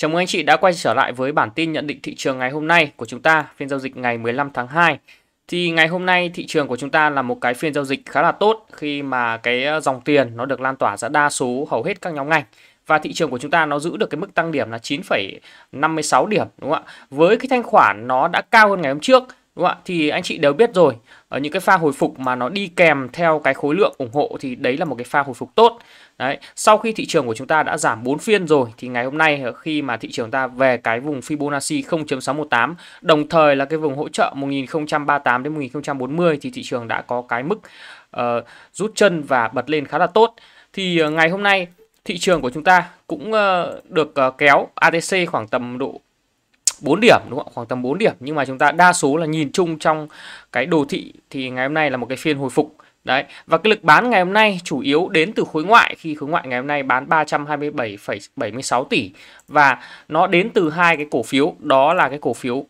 Chào mừng anh chị đã quay trở lại với bản tin nhận định thị trường ngày hôm nay của chúng ta, phiên giao dịch ngày 15 tháng 2. Thì ngày hôm nay thị trường của chúng ta là một cái phiên giao dịch khá là tốt khi mà cái ờ, dòng tiền nó được lan tỏa ra đa số hầu hết các nhóm ngành và thị trường của chúng ta nó giữ được cái mức tăng điểm là 9,56 điểm đúng không ạ? Với cái thanh khoản nó đã cao hơn ngày hôm trước Đúng không ạ? Thì anh chị đều biết rồi, ở ờ, những cái pha hồi phục mà nó đi kèm theo cái khối lượng ủng hộ thì đấy là một cái pha hồi phục tốt. Đấy, sau khi thị trường của chúng ta đã giảm 4 phiên rồi thì ngày hôm nay ờ, khi mà thị trường ta về cái vùng Fibonacci 0.618 đồng thời là cái vùng hỗ trợ 1038 đến 1040 thì thị trường đã có cái mức uh, rút chân và bật lên khá là tốt. Thì uh, ngày hôm nay thị trường của chúng ta cũng uh, được uh, kéo ATC khoảng tầm độ 4 điểm đúng không? Khoảng tầm 4 điểm nhưng mà chúng ta đa số là nhìn chung trong cái đồ thị thì ngày hôm nay là một cái phiên hồi phục. Đấy, và cái lực bán ngày hôm nay chủ yếu đến từ khối ngoại khi khối ngoại ngày hôm nay bán 327,76 tỷ và nó đến từ hai cái cổ phiếu, đó là cái cổ phiếu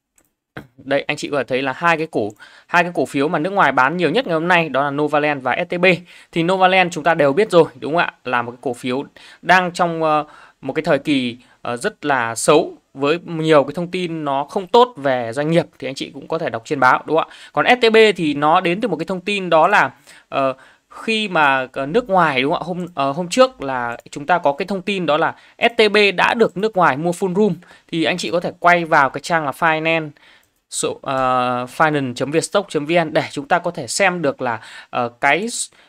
đây anh chị có thể thấy là hai cái cổ hai cái cổ phiếu mà nước ngoài bán nhiều nhất ngày hôm nay đó là Novaland và STB. Thì Novaland chúng ta đều biết rồi đúng không ạ? Là một cái cổ phiếu đang trong ờ, một cái thời kỳ ờ, rất là xấu với nhiều cái thông tin nó không tốt về doanh nghiệp thì anh chị cũng có thể đọc trên báo đúng không ạ còn STB thì nó đến từ một cái thông tin đó là uh, khi mà ờ, nước ngoài đúng không ạ hôm uh, hôm trước là chúng ta có cái thông tin đó là STB đã được nước ngoài mua full room thì anh chị có thể quay vào cái trang là finance so, uh, finance.vietstock.vn để chúng ta có thể xem được là uh, cái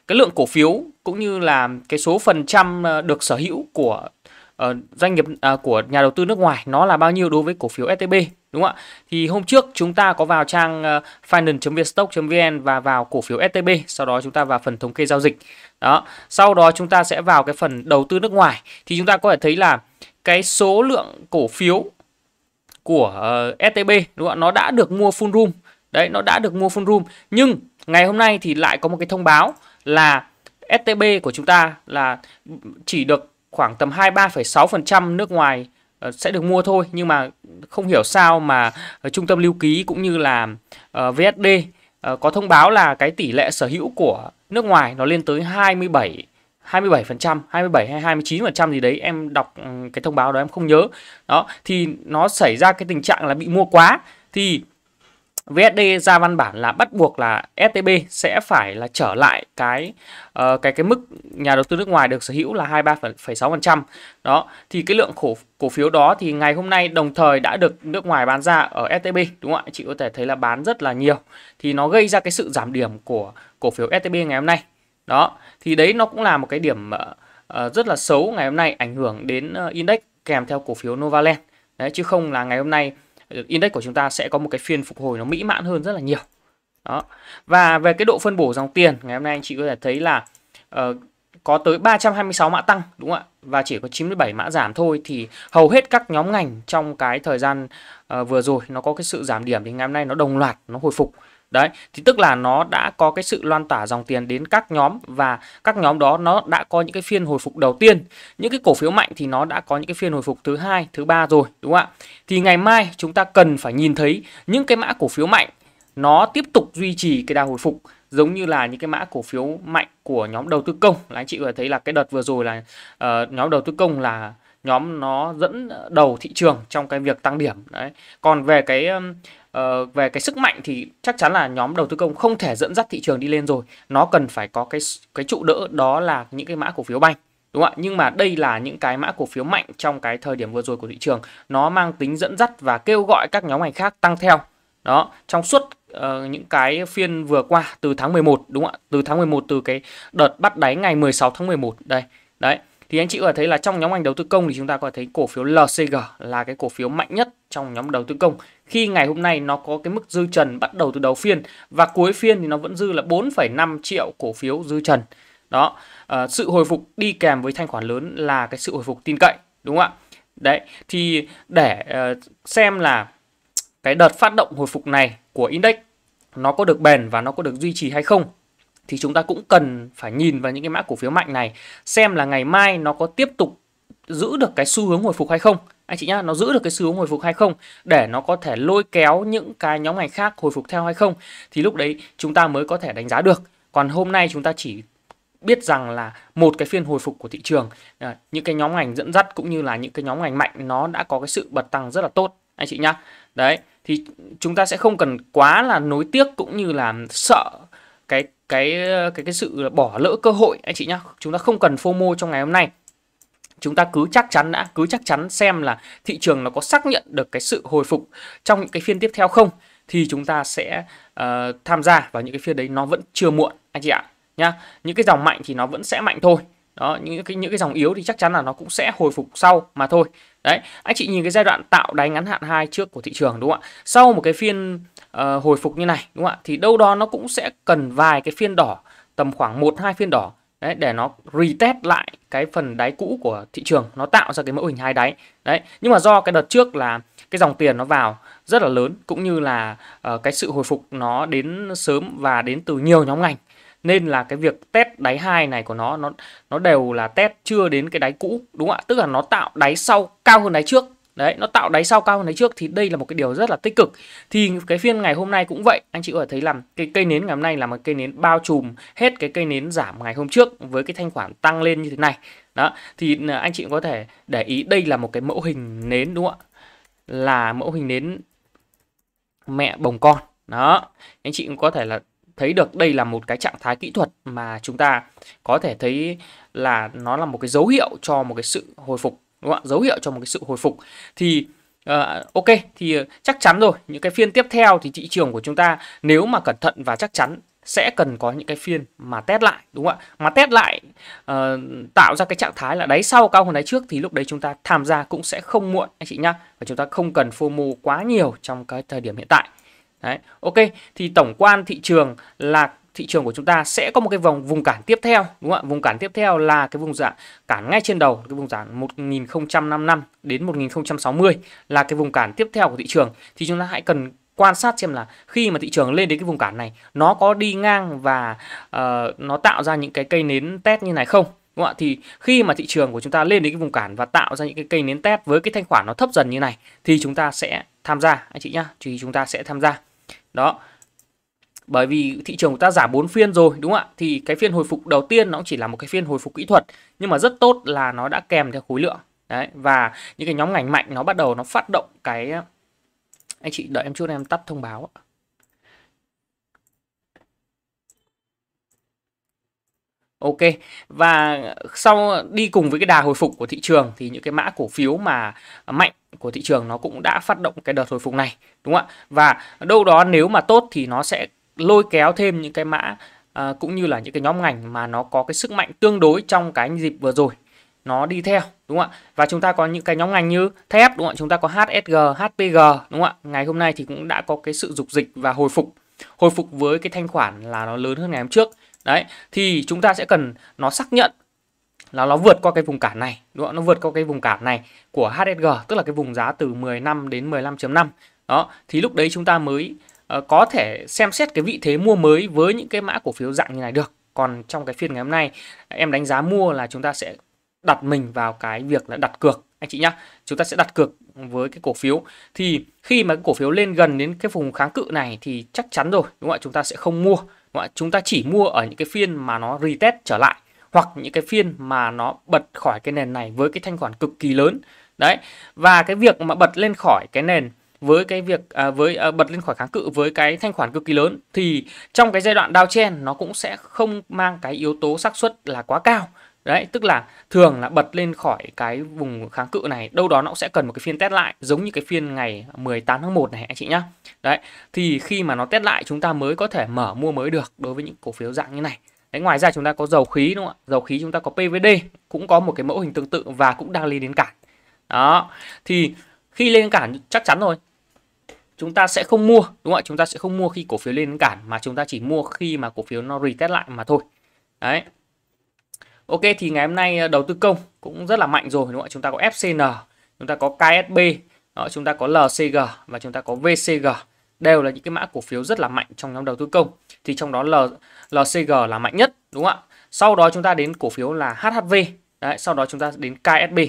cái lượng cổ phiếu cũng như là cái số phần trăm được sở hữu của uh, doanh nghiệp uh, của nhà đầu tư nước ngoài nó là bao nhiêu đối với cổ phiếu STB đúng không ạ? Thì hôm trước chúng ta có vào trang uh, ờ, finance.vietstock.vn và vào cổ phiếu STB, sau đó chúng ta vào phần thống kê giao dịch. Đó, sau đó chúng ta sẽ vào cái phần đầu tư nước ngoài thì chúng ta có thể thấy là cái số lượng cổ phiếu của uh, ờ, STB đúng không ạ? Nó đã được mua full room. Đấy, nó đã được mua full room, nhưng ngày hôm nay thì lại có một cái thông báo là STB của chúng ta là chỉ được khoảng tầm 23,6% nước ngoài ờ, sẽ được mua thôi nhưng mà không hiểu sao mà ờ, trung tâm lưu ký cũng như là ờ, VSD có thông báo là cái tỷ lệ sở hữu của nước ngoài nó lên tới 27 27%, 27 hay 29% gì đấy em đọc ừ, cái thông báo đó em không nhớ. Đó thì nó xảy ra cái tình trạng là bị mua quá thì VSD ra văn bản là bắt buộc là STB sẽ phải là trở lại cái uh, cái cái mức nhà đầu tư nước ngoài được sở hữu là 23,6%. Đó, thì cái lượng cổ cổ phiếu đó thì ngày hôm nay đồng thời đã được nước ngoài bán ra ở STB đúng không ạ? Chị có thể thấy là bán rất là nhiều thì nó gây ra cái sự giảm điểm của cổ phiếu STB ngày hôm nay. Đó, thì đấy nó cũng là một cái điểm uh, rất là xấu ngày hôm nay ảnh hưởng đến uh, index kèm theo cổ phiếu Novaland. Đấy chứ không là ngày hôm nay index của chúng ta sẽ có một cái phiên phục hồi nó mỹ mãn hơn rất là nhiều đó và về cái độ phân bổ dòng tiền ngày hôm nay anh chị có thể thấy là uh, có tới 326 mã tăng đúng không ạ và chỉ có 97 mã giảm thôi thì hầu hết các nhóm ngành trong cái thời gian uh, vừa rồi nó có cái sự giảm điểm thì ngày hôm nay nó đồng loạt nó hồi phục Đấy, thì tức là nó đã có cái sự loan tỏa dòng tiền đến các nhóm và các nhóm đó nó đã có những cái phiên hồi phục đầu tiên. Những cái cổ phiếu mạnh thì nó đã có những cái phiên hồi phục thứ hai, thứ ba rồi, đúng không ạ? Thì ngày mai chúng ta cần phải nhìn thấy những cái mã cổ phiếu mạnh nó tiếp tục duy trì cái đà hồi phục giống như là những cái mã cổ phiếu mạnh của nhóm đầu tư công là anh chị vừa thấy là cái đợt vừa rồi là uh, nhóm đầu tư công là nhóm nó dẫn đầu thị trường trong cái việc tăng điểm đấy còn về cái Ờ, về cái sức mạnh thì chắc chắn là nhóm đầu tư công không thể dẫn dắt thị trường đi lên rồi nó cần phải có cái cái trụ đỡ đó là những cái mã cổ phiếu banh đúng không ạ nhưng mà đây là những cái mã cổ phiếu mạnh trong cái thời điểm vừa rồi của thị trường nó mang tính dẫn dắt và kêu gọi các nhóm ngành khác tăng theo đó trong suốt uh, những cái phiên vừa qua từ tháng 11 đúng không ạ từ tháng 11 từ cái đợt bắt đáy ngày 16 tháng 11 đây đấy thì anh chị có thấy là trong nhóm ngành đầu tư công thì chúng ta có thể thấy cổ phiếu LCG là cái cổ phiếu mạnh nhất trong nhóm đầu tư công khi ngày hôm nay nó có cái mức dư trần bắt đầu từ đầu phiên và cuối phiên thì nó vẫn dư là 4,5 triệu cổ phiếu dư trần đó à, sự hồi phục đi kèm với thanh khoản lớn là cái sự hồi phục tin cậy đúng không ạ đấy thì để uh, xem là cái đợt phát động hồi phục này của index nó có được bền và nó có được duy trì hay không thì chúng ta cũng cần phải nhìn vào những cái mã cổ phiếu mạnh này xem là ngày mai nó có tiếp tục giữ được cái xu hướng hồi phục hay không anh chị nhá nó giữ được cái xu hướng hồi phục hay không để nó có thể lôi kéo những cái nhóm ngành khác hồi phục theo hay không thì lúc đấy chúng ta mới có thể đánh giá được còn hôm nay chúng ta chỉ biết rằng là một cái phiên hồi phục của thị trường à, những cái nhóm ngành dẫn dắt cũng như là những cái nhóm ngành mạnh nó đã có cái sự bật tăng rất là tốt anh chị nhá đấy thì chúng ta sẽ không cần quá là nối tiếc cũng như là sợ cái cái cái cái sự bỏ lỡ cơ hội anh chị nhá chúng ta không cần FOMO trong ngày hôm nay chúng ta cứ chắc chắn đã cứ chắc chắn xem là thị trường nó có xác nhận được cái sự hồi phục trong những cái phiên tiếp theo không thì chúng ta sẽ uh, tham gia vào những cái phiên đấy nó vẫn chưa muộn anh chị ạ nhá những cái dòng mạnh thì nó vẫn sẽ mạnh thôi đó những cái những cái dòng yếu thì chắc chắn là nó cũng sẽ hồi phục sau mà thôi đấy anh chị nhìn cái giai đoạn tạo đáy ngắn hạn hai trước của thị trường đúng không ạ sau một cái phiên uh, hồi phục như này đúng không ạ thì đâu đó nó cũng sẽ cần vài cái phiên đỏ tầm khoảng một hai phiên đỏ đấy để nó retest lại cái phần đáy cũ của thị trường nó tạo ra cái mẫu hình hai đáy đấy nhưng mà do cái đợt trước là cái dòng tiền nó vào rất là lớn cũng như là uh, cái sự hồi phục nó đến sớm và đến từ nhiều nhóm ngành nên là cái việc test đáy hai này của nó nó nó đều là test chưa đến cái đáy cũ đúng không ạ tức là nó tạo đáy sau cao hơn đáy trước đấy nó tạo đáy sau cao hơn đáy trước thì đây là một cái điều rất là tích cực thì cái phiên ngày hôm nay cũng vậy anh chị có thể thấy làm cái cây nến ngày hôm nay là một cây nến bao trùm hết cái cây nến giảm ngày hôm trước với cái thanh khoản tăng lên như thế này đó thì à, anh chị có thể để ý đây là một cái mẫu hình nến đúng không ạ là mẫu hình nến mẹ bồng con đó anh chị cũng có thể là thấy được đây là một cái trạng thái kỹ thuật mà chúng ta có thể thấy là nó là một cái dấu hiệu cho một cái sự hồi phục đúng không ạ dấu hiệu cho một cái sự hồi phục thì Uh, ok thì ờ, chắc chắn rồi những cái phiên tiếp theo thì thị trường của chúng ta nếu mà cẩn thận và chắc chắn sẽ cần có những cái phiên mà test lại đúng không ạ mà test lại uh, tạo ra cái trạng thái là đáy sau cao hơn đáy trước thì lúc đấy chúng ta tham gia cũng sẽ không muộn anh chị nhá và chúng ta không cần fomo quá nhiều trong cái thời điểm hiện tại đấy ok thì tổng quan thị trường là thị trường của chúng ta sẽ có một cái vòng vùng cản tiếp theo đúng không ạ vùng cản tiếp theo là cái vùng dạng cản ngay trên đầu cái vùng cản 1055 đến 1060 là cái vùng cản tiếp theo của thị trường thì chúng ta hãy cần quan sát xem là khi mà thị trường lên đến cái vùng cản này nó có đi ngang và uh, nó tạo ra những cái cây nến test như này không đúng không ạ thì khi mà thị trường của chúng ta lên đến cái vùng cản và tạo ra những cái cây nến test với cái thanh khoản nó thấp dần như này thì chúng ta sẽ tham gia anh chị nhá thì chúng ta sẽ tham gia đó bởi vì thị trường của ta giảm 4 phiên rồi đúng không ạ thì cái phiên hồi phục đầu tiên nó cũng chỉ là một cái phiên hồi phục kỹ thuật nhưng mà rất tốt là nó đã kèm theo khối lượng đấy và những cái nhóm ngành mạnh nó bắt đầu nó phát động cái anh chị đợi em chút em tắt thông báo Ok và sau đi cùng với cái đà hồi phục của thị trường thì những cái mã cổ phiếu mà mạnh của thị trường nó cũng đã phát động cái đợt hồi phục này đúng không ạ? Và đâu đó nếu mà tốt thì nó sẽ lôi kéo thêm những cái mã à, cũng như là những cái nhóm ngành mà nó có cái sức mạnh tương đối trong cái dịp vừa rồi nó đi theo đúng không ạ và chúng ta có những cái nhóm ngành như thép đúng không ạ chúng ta có HSG HPG đúng không ạ ngày hôm nay thì cũng đã có cái sự dục dịch và hồi phục hồi phục với cái thanh khoản là nó lớn hơn ngày hôm trước đấy thì chúng ta sẽ cần nó xác nhận là nó vượt qua cái vùng cản này đúng không? ạ nó vượt qua cái vùng cản này của HSG tức là cái vùng giá từ 10 năm đến 15.5 đó thì lúc đấy chúng ta mới Ờ, có thể xem xét cái vị thế mua mới với những cái mã cổ phiếu dạng như này được. Còn trong cái phiên ngày hôm nay em đánh giá mua là chúng ta sẽ đặt mình vào cái việc là đặt cược anh chị nhá. Chúng ta sẽ đặt cược với cái cổ phiếu thì khi mà cái cổ phiếu lên gần đến cái vùng kháng cự này thì chắc chắn rồi đúng không ạ? Chúng ta sẽ không mua. Đúng không ạ? Chúng ta chỉ mua ở những cái phiên mà nó retest trở lại hoặc những cái phiên mà nó bật khỏi cái nền này với cái thanh khoản cực kỳ lớn. Đấy. Và cái việc mà bật lên khỏi cái nền với cái việc à, với à, bật lên khỏi kháng cự với cái thanh khoản cực kỳ lớn thì trong cái giai đoạn down chen nó cũng sẽ không mang cái yếu tố xác suất là quá cao đấy tức là thường là bật lên khỏi cái vùng kháng cự này đâu đó nó cũng sẽ cần một cái phiên test lại giống như cái phiên ngày 18 tháng 1 này anh chị nhá đấy thì khi mà nó test lại chúng ta mới có thể mở mua mới được đối với những cổ phiếu dạng như này Đấy, ngoài ra chúng ta có dầu khí đúng không ạ? Dầu khí chúng ta có PVD cũng có một cái mẫu hình tương tự và cũng đang lên đến cản. Đó. Thì khi lên cản chắc chắn rồi, chúng ta sẽ không mua đúng không ạ chúng ta sẽ không mua khi cổ phiếu lên đến cản mà chúng ta chỉ mua khi mà cổ phiếu nó retest lại mà thôi đấy ok thì ngày hôm nay ờ, đầu tư công cũng rất là mạnh rồi đúng không ạ chúng ta có FCN chúng ta có KSB đó, chúng ta có LCG và chúng ta có VCG đều là những cái mã cổ phiếu rất là mạnh trong nhóm đầu tư công thì trong đó L, LCG là mạnh nhất đúng không ạ sau đó chúng ta đến cổ phiếu là HHV đấy sau đó chúng ta đến KSB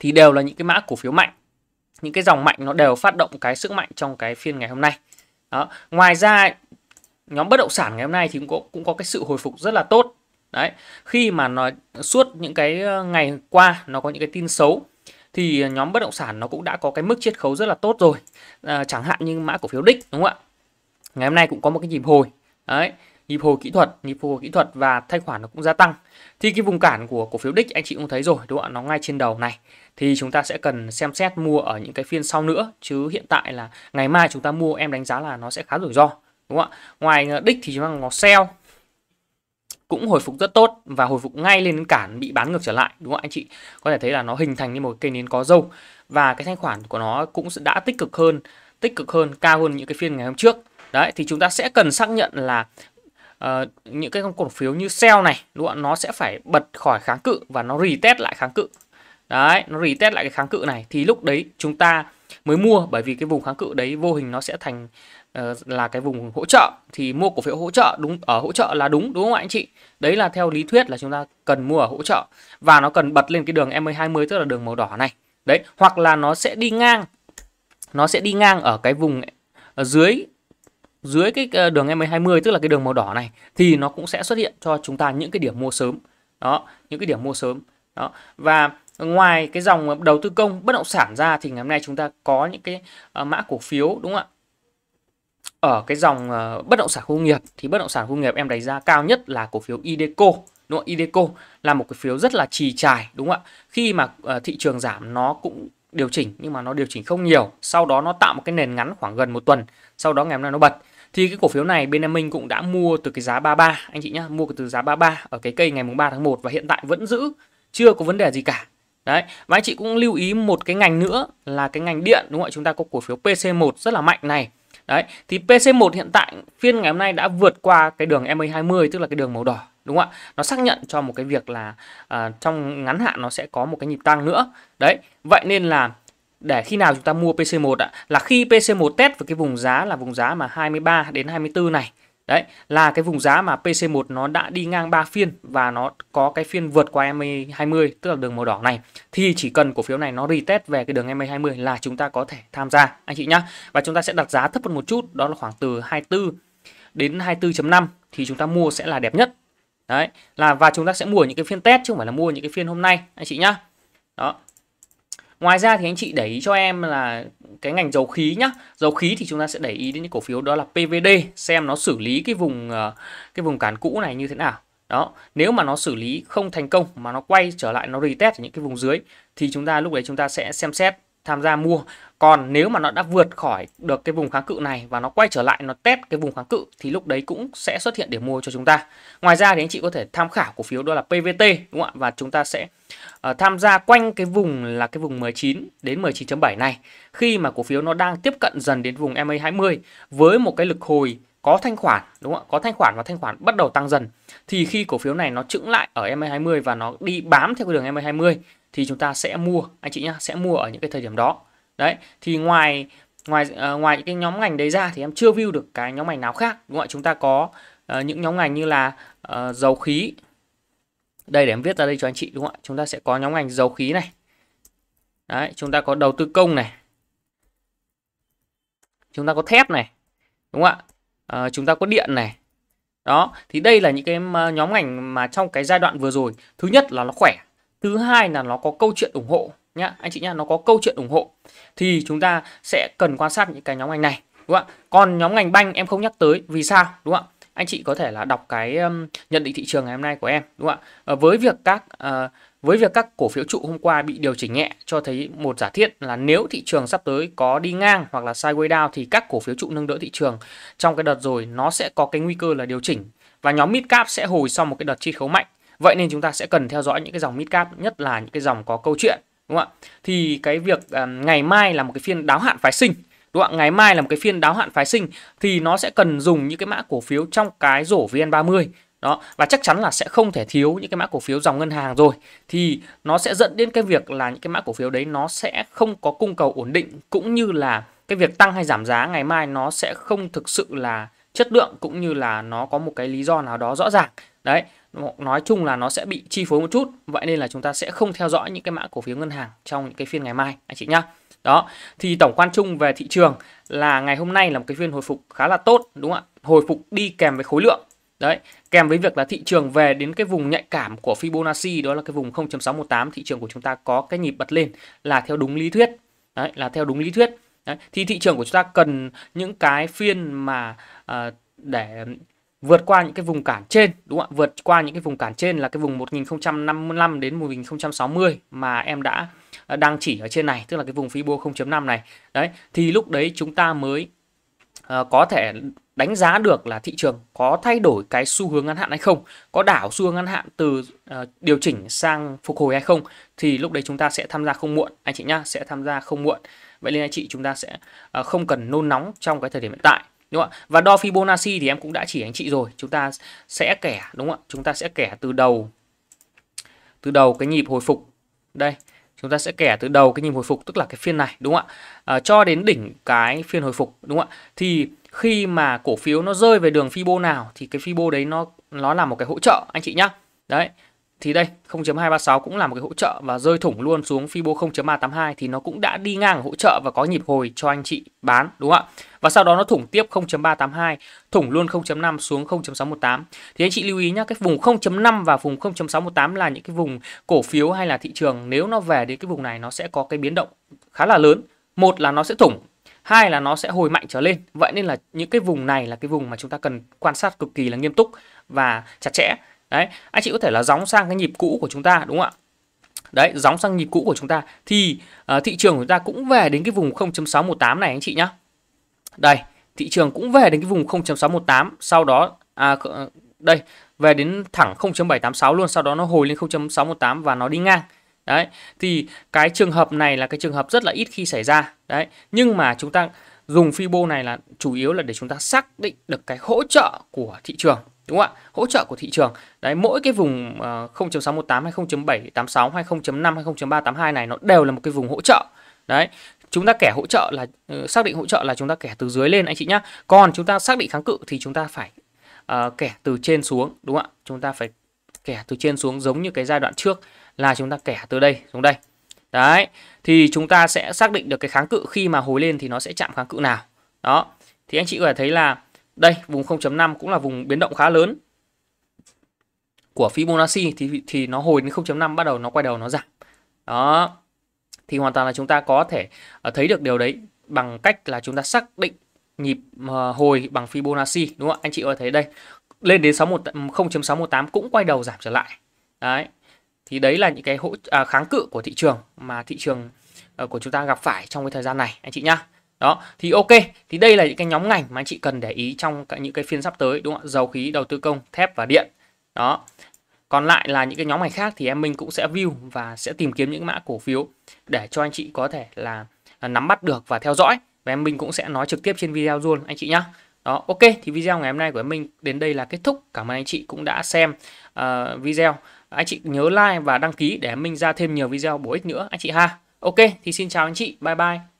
thì đều là những cái mã cổ phiếu mạnh những cái dòng mạnh nó đều phát động cái sức mạnh trong cái phiên ngày hôm nay đó. ngoài ra nhóm bất động sản ngày hôm nay thì cũng có, cũng có cái sự hồi phục rất là tốt đấy khi mà nó suốt những cái ờ, ngày qua nó có những cái tin xấu thì nhóm bất động sản nó cũng đã có cái mức chiết khấu rất là tốt rồi à, chẳng hạn như mã cổ phiếu đích đúng không ạ ngày hôm nay cũng có một cái nhịp hồi đấy nhịp hồi kỹ thuật nhịp hồi kỹ thuật và thanh khoản nó cũng gia tăng thì cái vùng cản của cổ phiếu đích anh chị cũng thấy rồi đúng không ạ nó ngay trên đầu này thì chúng ta sẽ cần xem xét mua ở những cái phiên sau nữa chứ hiện tại là ngày mai chúng ta mua em đánh giá là nó sẽ khá rủi ro đúng không ạ ngoài ờ, đích thì chúng ta có sell cũng hồi phục rất tốt và hồi phục ngay lên cản bị bán ngược trở lại đúng không anh chị có thể thấy là nó hình thành như một cây nến có dâu và cái thanh khoản của nó cũng đã tích cực hơn tích cực hơn cao hơn những cái phiên ngày hôm trước đấy thì chúng ta sẽ cần xác nhận là Ờ, những cái cổ phiếu như sell này đúng không? nó sẽ phải bật khỏi kháng cự và nó retest lại kháng cự đấy nó retest lại cái kháng cự này thì lúc đấy chúng ta mới mua bởi vì cái vùng kháng cự đấy vô hình nó sẽ thành ờ, là cái vùng hỗ trợ thì mua cổ phiếu hỗ trợ đúng ở hỗ trợ là đúng đúng không anh chị đấy là theo lý thuyết là chúng ta cần mua ở hỗ trợ và nó cần bật lên cái đường MA20 e tức là đường màu đỏ này đấy hoặc là nó sẽ đi ngang nó sẽ đi ngang ở cái vùng ở ờ, dưới dưới cái ờ, đường M220 tức là cái đường màu đỏ này thì nó cũng sẽ xuất hiện cho chúng ta những cái điểm mua sớm. Đó, những cái điểm mua sớm. Đó. Và ngoài cái dòng đầu tư công bất động sản ra thì ngày hôm nay chúng ta có những cái ờ, mã cổ phiếu đúng không ạ? Ở cái dòng ờ, bất động sản công nghiệp thì bất động sản công nghiệp em đánh giá cao nhất là cổ phiếu Ideco đúng không? Ideco là một cái phiếu rất là trì trài đúng không ạ? Khi mà thị trường giảm nó cũng điều chỉnh nhưng mà nó điều chỉnh không nhiều, sau đó nó tạo một cái nền ngắn khoảng gần một tuần, sau đó ngày hôm nay nó bật thì cái cổ phiếu này bên em mình cũng đã mua từ cái giá 33 anh chị nhá mua từ giá 33 ở cái cây ngày mùng 3 tháng 1 và hiện tại vẫn giữ chưa có vấn đề gì cả đấy và anh chị cũng lưu ý một cái ngành nữa là cái ngành điện đúng không ạ chúng ta có cổ phiếu PC1 rất là mạnh này đấy thì PC1 hiện tại phiên ngày hôm nay đã vượt qua cái đường MA20 tức là cái đường màu đỏ đúng không ạ nó xác nhận cho một cái việc là uh, trong ngắn hạn nó sẽ có một cái nhịp tăng nữa đấy vậy nên là để khi nào chúng ta mua PC1 ạ là khi PC1 test với cái vùng giá là vùng giá mà 23 đến 24 này đấy là cái vùng giá mà PC1 nó đã đi ngang 3 phiên và nó có cái phiên vượt qua MA20 tức là đường màu đỏ này thì chỉ cần cổ phiếu này nó retest về cái đường MA20 là chúng ta có thể tham gia anh chị nhá và chúng ta sẽ đặt giá thấp hơn một chút đó là khoảng từ 24 đến 24.5 thì chúng ta mua sẽ là đẹp nhất đấy là và chúng ta sẽ mua những cái phiên test chứ không phải là mua những cái phiên hôm nay anh chị nhá đó Ngoài ra thì anh chị để ý cho em là cái ngành dầu khí nhá. Dầu khí thì chúng ta sẽ để ý đến những cổ phiếu đó là PVD xem nó xử lý cái vùng ờ, cái vùng cản cũ này như thế nào. Đó, nếu mà nó xử lý không thành công mà nó quay trở lại nó retest ở những cái vùng dưới thì chúng ta lúc đấy chúng ta sẽ xem xét tham gia mua còn nếu mà nó đã vượt khỏi được cái vùng kháng cự này và nó quay trở lại nó test cái vùng kháng cự thì lúc đấy cũng sẽ xuất hiện để mua cho chúng ta. Ngoài ra thì anh chị có thể tham khảo cổ phiếu đó là PVT đúng không ạ? Và chúng ta sẽ uh, tham gia quanh cái vùng là cái vùng 19 đến 19.7 này khi mà cổ phiếu nó đang tiếp cận dần đến vùng MA20 với một cái lực hồi có thanh khoản đúng không ạ? Có thanh khoản và thanh khoản bắt đầu tăng dần thì khi cổ phiếu này nó chững lại ở MA20 và nó đi bám theo cái đường MA20 thì chúng ta sẽ mua anh chị nhá sẽ mua ở những cái thời điểm đó đấy thì ngoài ngoài uh, ngoài những cái nhóm ngành đấy ra thì em chưa view được cái nhóm ngành nào khác đúng không ạ chúng ta có uh, những nhóm ngành như là uh, dầu khí đây để em viết ra đây cho anh chị đúng không ạ chúng ta sẽ có nhóm ngành dầu khí này đấy chúng ta có đầu tư công này chúng ta có thép này đúng không ạ à, chúng ta có điện này đó thì đây là những cái nhóm ngành mà trong cái giai đoạn vừa rồi thứ nhất là nó khỏe thứ hai là nó có câu chuyện ủng hộ nhá anh chị nhá nó có câu chuyện ủng hộ thì chúng ta sẽ cần quan sát những cái nhóm ngành này đúng không ạ còn nhóm ngành banh em không nhắc tới vì sao đúng không ạ anh chị có thể là đọc cái nhận định thị trường ngày hôm nay của em đúng không ạ ờ, với việc các ờ, với việc các cổ phiếu trụ hôm qua bị điều chỉnh nhẹ cho thấy một giả thiết là nếu thị trường sắp tới có đi ngang hoặc là sideways down thì các cổ phiếu trụ nâng đỡ thị trường trong cái đợt rồi nó sẽ có cái nguy cơ là điều chỉnh và nhóm mid cap sẽ hồi sau một cái đợt chi khấu mạnh Vậy nên chúng ta sẽ cần theo dõi những cái dòng midcap nhất là những cái dòng có câu chuyện đúng không ạ? Thì cái việc uh, ngày mai là một cái phiên đáo hạn phái sinh đúng không ạ? Ngày mai là một cái phiên đáo hạn phái sinh thì nó sẽ cần dùng những cái mã cổ phiếu trong cái rổ VN30 đó và chắc chắn là sẽ không thể thiếu những cái mã cổ phiếu dòng ngân hàng rồi thì nó sẽ dẫn đến cái việc là những cái mã cổ phiếu đấy nó sẽ không có cung cầu ổn định cũng như là cái việc tăng hay giảm giá ngày mai nó sẽ không thực sự là chất lượng cũng như là nó có một cái lý do nào đó rõ ràng đấy nói chung là nó sẽ bị chi phối một chút vậy nên là chúng ta sẽ không theo dõi những cái mã cổ phiếu ngân hàng trong những cái phiên ngày mai anh chị nhá đó thì tổng quan chung về thị trường là ngày hôm nay là một cái phiên hồi phục khá là tốt đúng không ạ hồi phục đi kèm với khối lượng đấy kèm với việc là thị trường về đến cái vùng nhạy cảm của Fibonacci đó là cái vùng 0.618 thị trường của chúng ta có cái nhịp bật lên là theo đúng lý thuyết đấy là theo đúng lý thuyết đấy. thì thị trường của chúng ta cần những cái phiên mà uh, để vượt qua những cái vùng cản trên đúng không ạ vượt qua những cái vùng cản trên là cái vùng 1055 đến 1060 mà em đã ờ, đang chỉ ở trên này tức là cái vùng Fibo 0.5 này đấy thì lúc đấy chúng ta mới uh, có thể đánh giá được là thị trường có thay đổi cái xu hướng ngắn hạn hay không có đảo xu hướng ngắn hạn từ uh, điều chỉnh sang phục hồi hay không thì lúc đấy chúng ta sẽ tham gia không muộn anh chị nhá sẽ tham gia không muộn vậy nên anh chị chúng ta sẽ uh, không cần nôn nóng trong cái thời điểm hiện tại đúng không ạ và đo Fibonacci thì em cũng đã chỉ anh chị rồi chúng ta sẽ kẻ đúng không ạ chúng ta sẽ kẻ từ đầu từ đầu cái nhịp hồi phục đây chúng ta sẽ kẻ từ đầu cái nhịp hồi phục tức là cái phiên này đúng không ạ à, cho đến đỉnh cái phiên hồi phục đúng không ạ thì khi mà cổ phiếu nó rơi về đường Fibo nào thì cái Fibo đấy nó nó là một cái hỗ trợ anh chị nhá đấy thì đây 0.236 cũng là một cái hỗ trợ và rơi thủng luôn xuống Fibo 0.382 thì nó cũng đã đi ngang hỗ trợ và có nhịp hồi cho anh chị bán đúng không ạ? Và sau đó nó thủng tiếp 0.382, thủng luôn 0.5 xuống 0.618. Thì anh chị lưu ý nhá, cái vùng 0.5 và vùng 0.618 là những cái vùng cổ phiếu hay là thị trường nếu nó về đến cái vùng này nó sẽ có cái biến động khá là lớn. Một là nó sẽ thủng hai là nó sẽ hồi mạnh trở lên vậy nên là những cái vùng này là cái vùng mà chúng ta cần quan sát cực kỳ là nghiêm túc và chặt chẽ đấy anh chị có thể là gióng sang cái nhịp cũ của chúng ta đúng không ạ đấy gióng sang nhịp cũ của chúng ta thì uh, thị trường của chúng ta cũng về đến cái vùng 0.618 này anh chị nhá đây thị trường cũng về đến cái vùng 0.618 sau đó à, à, đây về đến thẳng 0.786 luôn sau đó nó hồi lên 0.618 và nó đi ngang đấy thì cái trường hợp này là cái trường hợp rất là ít khi xảy ra đấy nhưng mà chúng ta dùng Fibo này là chủ yếu là để chúng ta xác định được cái hỗ trợ của thị trường đúng không ạ hỗ trợ của thị trường đấy mỗi cái vùng 0.618 ờ, hay 0.786 hay 0.5 hay 0.382 này nó đều là một cái vùng hỗ trợ đấy chúng ta kẻ hỗ trợ là ờ, xác định hỗ trợ là chúng ta kẻ từ dưới lên anh chị nhá còn chúng ta xác định kháng cự thì chúng ta phải uh, kẻ từ trên xuống đúng không ạ chúng ta phải kẻ từ trên xuống giống như cái giai đoạn trước là chúng ta kẻ từ đây xuống đây đấy thì chúng ta sẽ xác định được cái kháng cự khi mà hồi lên thì nó sẽ chạm kháng cự nào đó thì anh chị có thể thấy là đây, vùng 0.5 cũng là vùng biến động khá lớn của Fibonacci thì thì nó hồi đến 0.5 bắt đầu nó quay đầu nó giảm. Đó. Thì hoàn toàn là chúng ta có thể ờ, thấy được điều đấy bằng cách là chúng ta xác định nhịp ờ, hồi bằng Fibonacci đúng không Anh chị có thấy đây, lên đến 61 0.618 ừ, cũng quay đầu giảm trở lại. Đấy. Thì đấy là những cái hỗ à, kháng cự của thị trường mà thị trường ờ, của chúng ta gặp phải trong cái thời gian này anh chị nhá đó thì ok thì đây là những cái nhóm ngành mà anh chị cần để ý trong cả những cái phiên sắp tới đúng không ạ dầu khí đầu tư công thép và điện đó còn lại là những cái nhóm ngành khác thì em mình cũng sẽ view và sẽ tìm kiếm những mã cổ phiếu để cho anh chị có thể là nắm bắt được và theo dõi và em mình cũng sẽ nói trực tiếp trên video luôn anh chị nhá đó ok thì video ngày hôm nay của em mình đến đây là kết thúc cảm ơn anh chị cũng đã xem uh, video anh chị nhớ like và đăng ký để em mình ra thêm nhiều video bổ ích nữa anh chị ha ok thì xin chào anh chị bye bye